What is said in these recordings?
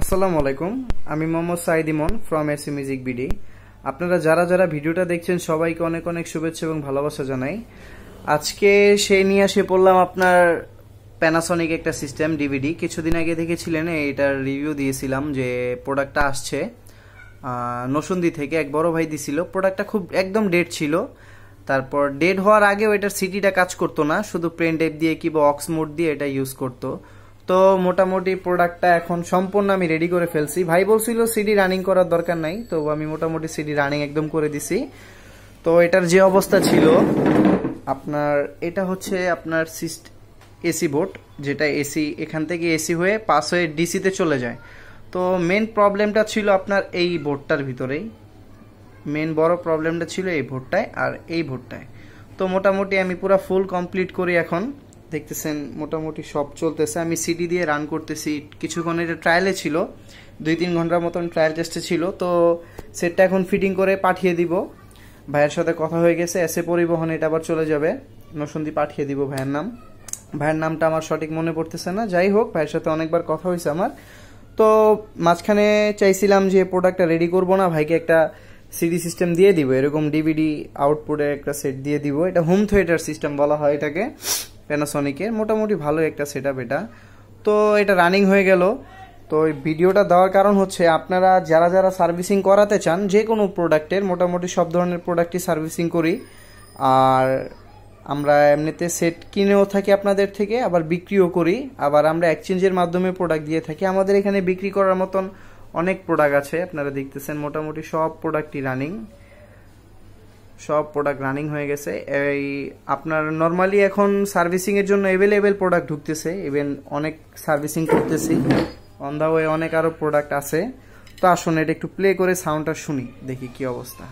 আসসালামু আলাইকুম আমি Mohammad Saeed Emon from AC music BD আপনারা যারা যারা ভিডিওটা দেখছেন সবাইকে অনেক অনেক শুভেচ্ছা এবং ভালোবাসা জানাই আজকে সে নিয়ে আসে পড়লাম আপনার প্যানাসনিক একটা সিস্টেম ডিভিডি কিছুদিন আগে দেখেছিলেন এটার রিভিউ দিয়েছিলাম যে প্রোডাক্টটা আসছে নসুন্দি থেকে এক বড় ভাই দিছিল প্রোডাক্টটা খুব একদম ডেট ছিল তারপর ডেট হওয়ার আগেও এটার সিটিটা কাজ করতো না শুধু প্রেন টাইপ দিয়ে কিংবা অক্স মোড দিয়ে এটা ইউজ করতো তো মোটামুটি প্রোডাক্টটা এখন সম্পূর্ণ আমি রেডি করে ফেলছি ভাই বলছিল সিডি রানিং করার দরকার নাই তো আমি মোটামুটি সিডি রানিং একদম করে দিছি তো এটার যে অবস্থা ছিল আপনার এটা হচ্ছে আপনার সিস্ট এসি বোর্ড যেটা এসি এখান থেকে এসি হয়ে পাস হয়ে ডিসিতে চলে যায় তো মেন প্রবলেমটা ছিল আপনার এই বোর্ডটার ভিতরেই মেন বড় প্রবলেমটা ছিল এই ভোটটায় আর এই ভোটটায় তো মোটামুটি আমি পুরো ফুল কমপ্লিট করি এখন দেখতেছেন মোটামুটি সব চলতেছে আমি সিডি দিয়ে রান করতেছি কিছুক্ষণ এটা ট্রায়ালে ছিল দুই তিন ঘন্টার মতন ট্রায়াল টেস্টে ছিল তো সেটটা এখন ফিটিং করে পাঠিয়ে দিব ভাইয়ের সাথে কথা হয়ে গেছে এসে পরিবহনে এটা আবার চলে যাবে নসন্দি পাঠিয়ে দিব ভাইয়ের নাম ভাইয়ের নামটা আমার সঠিক মনে পড়তেছে না যাই হোক ভাইয়ের সাথে অনেকবার কথা হয়েছে আমার তো মাঝখানে চাইছিলাম যে প্রোডাক্টটা রেডি করব না ভাইকে একটা সিডি সিস্টেম দিয়ে দিব এরকম ডিভিডি আউটপুটের একটা সেট দিয়ে দিব এটা হোম থিয়েটার সিস্টেম বলা হয় এটাকে প্যানাসনিকের মোটামুটি ভালো একটা সেট এটা তো এটা রানিং হয়ে গেল তো এই ভিডিওটা দেওয়ার কারণ হচ্ছে আপনারা যারা যারা সার্ভিসিং করাতে চান যে কোনো প্রোডাক্টের মোটামুটি সব ধরনের প্রোডাক্টই সার্ভিসিং করি আর আমরা এমনিতে সেট কিনেও থাকি আপনাদের থেকে আবার বিক্রিও করি আবার আমরা এক্সচেঞ্জের মাধ্যমে প্রোডাক্ট দিয়ে থাকি আমাদের এখানে বিক্রি করার মতন অনেক প্রোডাক্ট আছে আপনারা দেখতেছেন মোটামুটি সব প্রোডাক্টই রানিং সব প্রোডাক্ট রানিং হয়ে গেছে এই আপনার নর্মালি এখন সার্ভিসিংয়ের জন্য অ্যাভেলেবেল প্রোডাক্ট ঢুকতেছে ইভেন অনেক সার্ভিসিং করতেছি অন দা ওয়ে অনেক আরও প্রোডাক্ট আছে তো আসুন এটা একটু প্লে করে সাউন্ডটা শুনি দেখি কি অবস্থা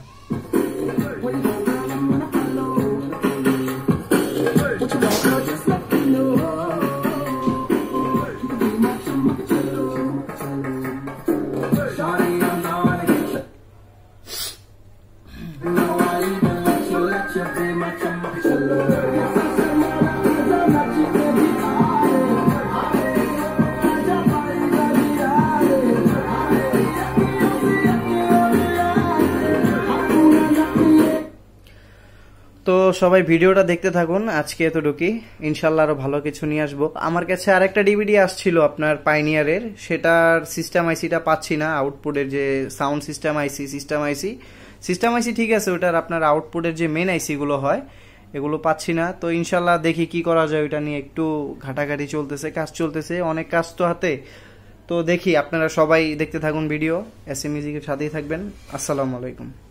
তো সবাই ভিডিওটা দেখতে থাকুন আজকে ঢুকি ইনশাল্লাহ আরো ভালো কিছু নিয়ে আসবো আমার কাছে আরেকটা ডিভিডি আসছিল আপনার পাইনিয়ারের সেটার সিস্টেম আইসিটা পাচ্ছি না আউটপুটের যে sound system IC system IC system IC ঠিক আছে ওটার আপনার আউটপুটের যে মেন আইসিগুলো হয় এগুলো পাচ্ছি না তো ইনশাল্লাহ দেখি কি করা যায় ওইটা নিয়ে একটু ঘাটাঘাটি চলতেছে কাজ চলতেছে অনেক কাজ তো হাতে তো দেখি আপনারা সবাই দেখতে থাকুন ভিডিও এস এ মিউজিকের সাথেই থাকবেন আসসালামু আলাইকুম